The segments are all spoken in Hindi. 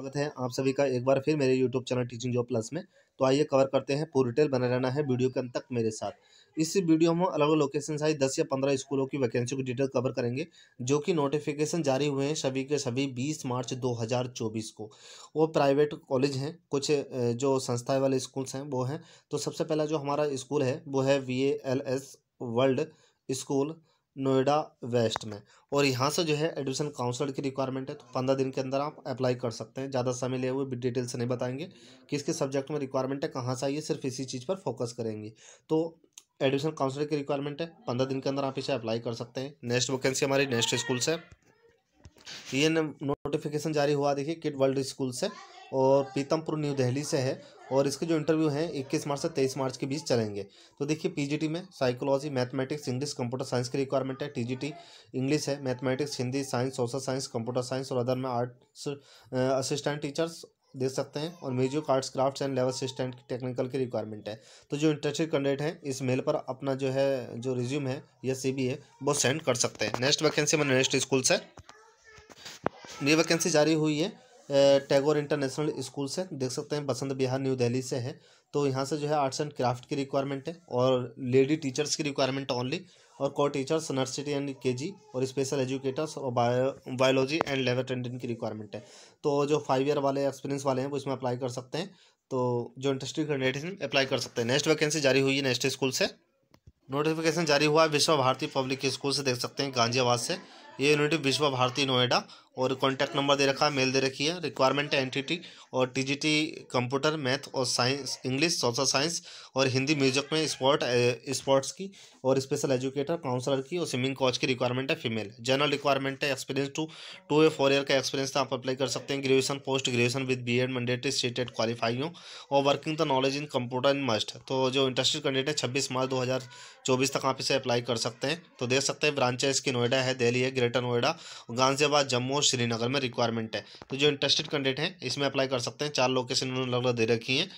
स्वागत है आप सभी का एक बार फिर मेरे YouTube channel teaching job plus में तो आइए कवर करते हैं पूरी डिटेल बना रहना है वीडियो के अंत तक मेरे साथ इस वीडियो में अलग अलग लोकेशन से आई दस या पंद्रह स्कूलों की वैकेंसी की डिटेल कवर करेंगे जो कि नोटिफिकेशन जारी हुए हैं सभी के सभी बीस मार्च दो को वो प्राइवेट कॉलेज हैं कुछ जो संस्थाएं वाले स्कूल्स हैं वो हैं तो सबसे पहला जो हमारा स्कूल है वो है V world school Noida west में और यहाँ से जो है एडमिशन काउंसलर की रिक्वायरमेंट है तो पंद्रह दिन के अंदर आप अप्लाई कर सकते हैं ज़्यादा समय लिए हुए डिटेल से नहीं बताएंगे किस किस सब्जेक्ट में रिक्वायरमेंट है कहाँ से आइए सिर्फ इसी चीज़ पर फोकस करेंगे तो एडमिशन काउंसलर की रिक्वायरमेंट है पंद्रह दिन के अंदर आप इसे अप्लाई कर सकते हैं नेक्स्ट वैकेंसी हमारी नेक्स्ट स्कूल से ये नोटिफिकेशन जारी हुआ देखिए किड वर्ल्ड स्कूल से और पीतमपुर न्यू दिल्ली से है और इसके जो इंटरव्यू हैं 21 मार्च से 23 मार्च के बीच चलेंगे तो देखिए पीजीटी में psychology mathematics English computer science की रिक्वायरमेंट है टीजीटी इंग्लिश है mathematics Hindi science social science computer science और अदर में आर्ट्स असिस्टेंट टीचर्स दे सकते हैं और music arts crafts and level assistant technical की रिक्वायरमेंट है तो जो इंटरेस्टेड कैंडिडेट हैं इस मेल पर अपना जो है जो रिज्यूम है या सी है वो सेंड कर सकते हैं नेक्स्ट वैकेंसी मैंने नेक्स्ट स्कूल से ये वैकेंसी जारी हुई है टैगोर इंटरनेशनल स्कूल से देख सकते हैं बसंत बिहार न्यू दिल्ली से है तो यहाँ से जो है आर्ट्स एंड क्राफ्ट की रिक्वायरमेंट है और लेडी टीचर्स की रिक्वायरमेंट ओनली और co teachers nursery and G और स्पेशल एजुकेटर्स और bio biology and labour attendant की रिक्वायरमेंट है तो जो फाइव ईयर वाले एक्सपीरियंस वाले हैं वो इसमें अप्लाई कर सकते हैं तो जो इंटरेस्टेड कैंडिडेट अप्लाई कर सकते हैं नेक्स्ट वैकेंसी जारी हुई है नेक्स्ट स्कूल से नोटिफिकेशन जारी हुआ है विश्व भारती पब्लिक स्कूल से देख सकते हैं गांजियाबाद से ये यूनिट विश्व भारती नोएडा और कॉन्टैक्ट नंबर दे रखा है मेल दे रखी है रिक्वायरमेंट है एंटिटी और टीजीटी कंप्यूटर मैथ और साइंस इंग्लिश सोशल साइंस और हिंदी म्यूजिक में स्पोर्ट स्पोर्ट्स eh, की और स्पेशल एजुकेटर काउंसलर की और स्विमिंग कोच की रिक्वायरमेंट है फीमेल जनरल रिक्वायरमेंट है experience two to a four year का एक्सपीरियंस तो आप अप्लाई कर सकते हैं graduation post graduation with B Ed mandatory stated qualify और working the knowledge in computer in must तो जो इंटरेस्टेड कैंडिडेट है छब्बीस मार्च दो हज़ार चौबीस तक आप इसे अप्लाई कर सकते हैं तो देख सकते हैं ब्रांचेस की नोएडा है दिल्ली है ग्रेटर नोएडा गाजियाबाद जम्मू श्रीनगर में रिक्वायरमेंट है तो जो इंटरेस्टेड कैंडिडेट हैं इसमें अप्लाई कर सकते हैं चार लोकेशन उन्होंने अलग अलग दे रखी हैं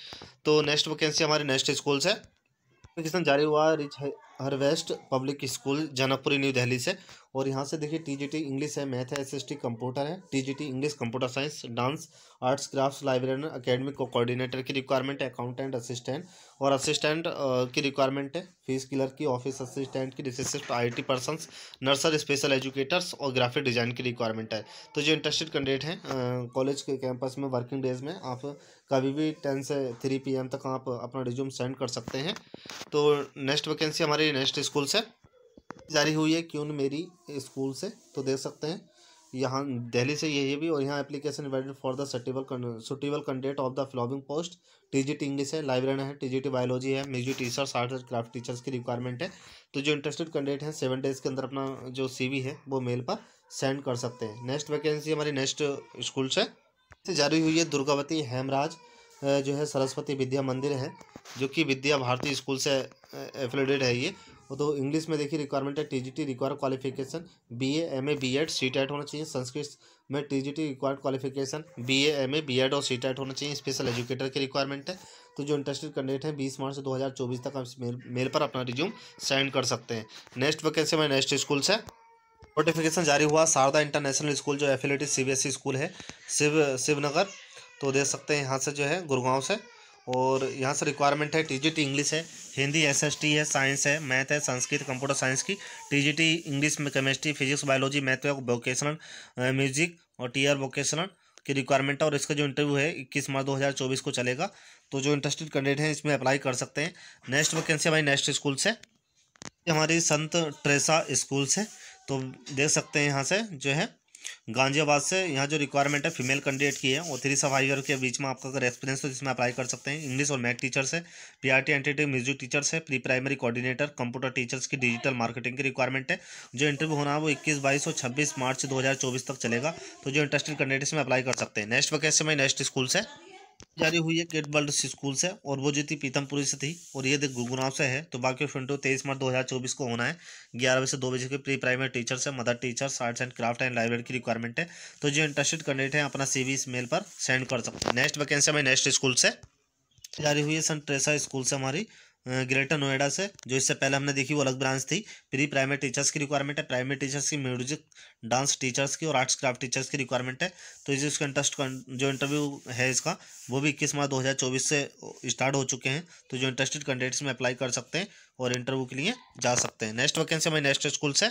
तो नेक्स्ट वैकेंसी हमारे नेक्स्ट स्कूल्स है एप्लीकेशन जारी हुआ rich harvest public school Janakpuri new Delhi से और यहाँ से देखिए टीजीटी इंग्लिश है मैथ है एसएसटी कंप्यूटर है TGT English computer science dance arts crafts librarian academic co coordinator की रिक्वायरमेंट है अकाउंटेंट असिस्टेंट और असिस्टेंट की रिक्वायरमेंट है फीस क्लर की ऑफिस असिस्टेंट की रिसेसिस्ट I T person nurse special educators और ग्राफिक डिजाइन की रिक्वायरमेंट है तो जो इंटरेस्टेड कैंडिडेट हैं कॉलेज के कैंपस में वर्किंग डेज में आप कभी भी टेन से थ्री पी तक आप अपना रिज्यूम सेंड कर सकते हैं तो नेक्स्ट वैकेंसी हमारी मेरी नेक्स्ट स्कूल से जारी हुई है क्यों मेरी स्कूल से तो देख सकते हैं यहाँ दिल्ली से यही भी और यहाँ application invited for the stable suitable candidate of the following post TGT English है लाइब्रेन है टीजीटी बायोलॉजी है music teachers art and craft teachers की रिक्वायरमेंट है तो जो इंटरेस्टेड कैंडिडेट हैं सेवन डेज के अंदर अपना जो वी है वो मेल पर सेंड कर सकते हैं नेक्स्ट वैकेंसी हमारी नेक्स्ट स्कूल से जारी हुई है दुर्गावती हेमराज जो है सरस्वती विद्या मंदिर है जो कि विद्या भारती स्कूल से एफिलेटेड है ये तो इंग्लिश में देखिए रिक्वायरमेंट है TGT require qualification BA MA BEd CTET होना चाहिए संस्कृत में TGT required qualification BA MA BEd और सीटेट होना चाहिए स्पेशल एजुकेटर की रिक्वायरमेंट है तो जो इंटरेस्टेड कैंडिडेट हैं बीस मार्च दो हज़ार चौबीस तक आप मेल, मेल पर अपना रिज्यूम सेंड कर सकते हैं नेक्स्ट वैकेंसी में नेक्स्ट स्कूल से नोटिफिकेशन जारी हुआ शारदा इंटरनेशनल स्कूल जो एफिलेटेड ई स्कूल है शिव शिवनगर तो दे सकते हैं यहाँ से जो है गुरुगांव से और यहाँ से रिक्वायरमेंट है टी इंग्लिश है हिंदी एसएसटी है साइंस है मैथ है संस्कृत कंप्यूटर साइंस की टी इंग्लिश में chemistry physics biology math vocational music और टीयर वोकेशनल की रिक्वायरमेंट है और इसका जो इंटरव्यू है इक्कीस मार्च दो को चलेगा तो जो इंटरेस्टेड कैंडिडेट हैं इसमें अप्लाई कर सकते हैं नेक्स्ट वैकेंसी हमारी नेक्स्ट स्कूल से हमारी संत ट्रेसा स्कूल से तो देख सकते हैं यहाँ से जो है गाजियाबाद से यहाँ जो रिक्वायरमेंट है फीमेल कैंडिडेट की है वो थ्री से फाइव ईयर के बीच में आपका अगर एक्सपीरियंस हो जिसमें अप्लाई कर सकते हैं इंग्लिश और मैथ टीचर्स है पी आर टी एंटेटिव म्यूजिक टीचर्स है pre primary coordinator computer teachers की डिजिटल मार्केटिंग की रिक्वायरमेंट है जो इंटरव्यू होना है वो इक्कीस बाईस और छब्बीस मार्च दो तक चलेगा तो जो इंटरेस्टेड कैंडिडेट्स में अप्लाई कर सकते हैं नेक्स्ट वैकेंसी में नेक्स्ट स्कूल से जारी हुई है गेट वर्ल्ड स्कूल से और वो जीती पीतमपुरी से थी और ये देख गुरुग्राम से है तो बाकी फ्रेंडो तेईस मार्च दो हजार चौबीस को होना है ग्यारह बजे से दो बजे के प्री प्राइमरी टीचर्स है mother teachers arts and craft and library की रिक्वायरमेंट है तो जो इंटरेस्टेड कैंडिडेट है अपना सी इस मेल पर सेंड कर सकते हैं नेक्स्ट वैकेंसी हमें नेक्स्ट स्कूल से जारी हुई है सन ट्रेसा स्कूल से हमारी ग्रेटर नोएडा से जो इससे पहले हमने देखी वो अलग ब्रांच थी प्री प्राइमरी टीचर्स की रिक्वायरमेंट है प्राइमरी टीचर्स की म्यूजिक डांस टीचर्स की और आर्ट्स क्राफ्ट टीचर्स की रिक्वायरमेंट है तो इसे इसका इंटरेस्ट जो इंटरव्यू है इसका वो भी इक्कीस मार्च चौबीस से स्टार्ट हो चुके हैं तो जो इंटरेस्टेड कैंडिडेट्स में अप्लाई कर सकते हैं और इंटरव्यू के लिए जा सकते हैं नेक्स्ट वैकेंसी हमारी नेक्स्ट स्कूल से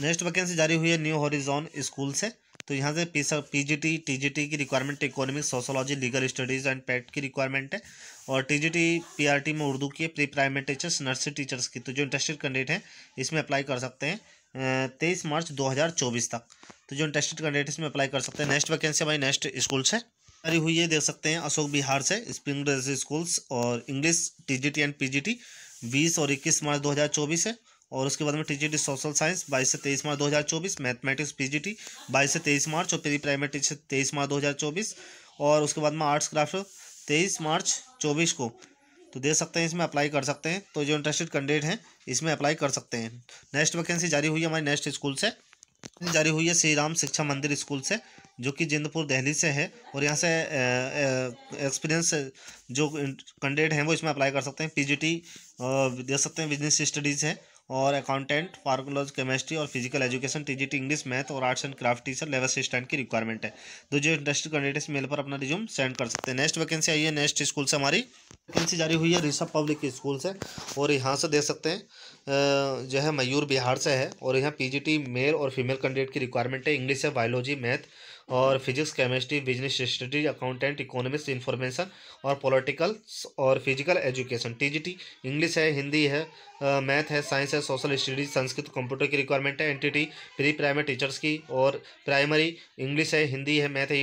नेक्स्ट वैकेंसी जारी हुई है न्यू हॉरिजॉन स्कूल से तो यहाँ से पी पीजीटी टीजीटी की requirement economic sociology legal studies and पैट की रिक्वायरमेंट है और टीजीटी पीआरटी में उर्दू की है pre primary teachers nursery teachers की तो जो इंटरेस्टेड कैंडिडेट हैं इसमें अप्लाई कर सकते हैं तेईस मार्च चौबीस तक तो जो इंटरेस्टेड कैंडिडेट इसमें अप्लाई कर सकते हैं नेक्स्ट वैकेंसी हमारी नेक्स्ट स्कूल से अरे हुई है देख सकते हैं अशोक बिहार से स्प्रिंग स्कूल्स और इंग्लिश टीजीटी एंड पीजीटी 20 और 21 मार्च 2024 है और उसके बाद में टीजीटी सोशल साइंस 22 से 23 मार्च 2024 मैथमेटिक्स पीजीटी 22 से 23 मार्च और प्री प्राइमरी टीचर 23 मार्च 2024 और उसके बाद में आर्ट्स क्राफ्ट 23 मार्च 24 को तो दे सकते हैं इसमें अप्लाई कर सकते हैं तो जो इंटरेस्टेड कैंडिडेट हैं इसमें अप्लाई कर सकते हैं नेक्स्ट वैकेंसी जारी हुई है हमारे नेक्स्ट स्कूल से जारी हुई है श्री राम शिक्षा मंदिर स्कूल से जो कि जिंदपुर दिल्ली से है और यहाँ से एक्सपीरियंस जो कैंडिडेट हैं वो इसमें अप्लाई कर सकते हैं पीजीटी दे सकते हैं बिजनेस स्टडीज़ है और अकाउंटेंट फार्मोलॉजी केमिस्ट्री और physical education T English math और arts and craft teacher level assistant की रिक्वायरमेंट है तो जो इंडस्ट्री कैंडिडेट्स मेल पर अपना रिज्यूम सेंड कर सकते हैं नेक्स्ट वैकेंसी आई है नेक्स्ट स्कूल से हमारी वैकेंसी जारी हुई है रिशभ पब्लिक स्कूल से और यहाँ से देख सकते हैं जो है मयूर बिहार से है और यहाँ पी मेल और फीमेल कैंडिडेट की रिक्वायरमेंट है इंग्लिश है बायोलॉजी मैथ और physics chemistry business study accountant economics information और पॉलिटिकल और फिजिकल एजुकेशन टीजीटी इंग्लिश है हिंदी है मैथ है साइंस है सोशल स्टडीज संस्कृत कंप्यूटर की रिक्वायरमेंट है एनटीटी प्री प्राइमरी टीचर्स की और प्राइमरी इंग्लिश है हिंदी है मैथ है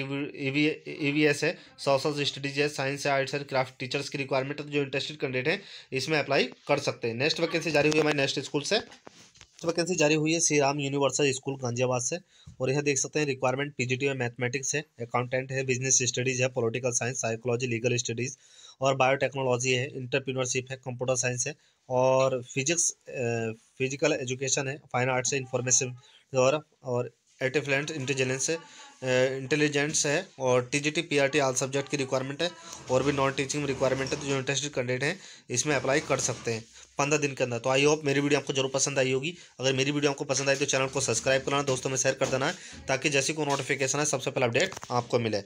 ईवीएस e e e है सोशल स्टडीज है साइंस है आर्ट्स है क्राफ्ट टीचर्स की रिक्वायरमेंट जो इंटरेस्टेड कैंडिडेट हैं इसमें अप्लाई कर सकते हैं नेक्स्ट वैकेंसी जारी हुई हमारे नेक्स्ट स्कूल से तो वैकेंसी जारी हुई है श्री राम यूनिवर्सल स्कूल गांजियाबाद से और यह देख सकते हैं रिक्वायरमेंट पीजीटी में मैथमेटिक्स है अकाउंटेंट है बिजनेस स्टडीज़ है political science psychology legal studies और बायोटेक्नोलॉजी है इंटरप्रीनरशिप है कंप्यूटर साइंस है और फिजिक्स फिजिकल एजुकेशन है फाइन आर्ट्स है इंफॉर्मेशन और और आर्टिफिलेंट इंटेलिजेंस है इंटेलिजेंस है और T G T P R T all subject की रिक्वायरमेंट है और भी नॉन टीचिंग रिक्वायरमेंट है तो जो इंटरेस्टेड कैंडिडेट हैं इसमें अप्लाई कर सकते हैं पंद्रह दिन के अंदर तो आई होप मेरी वीडियो आपको जरूर पसंद आई होगी अगर मेरी वीडियो आपको पसंद आई तो चैनल को सब्सक्राइब करना दोस्तों में शेयर कर देना ताकि जैसे कोई नोटिफिकेशन है सबसे पहले अपडेट आपको मिले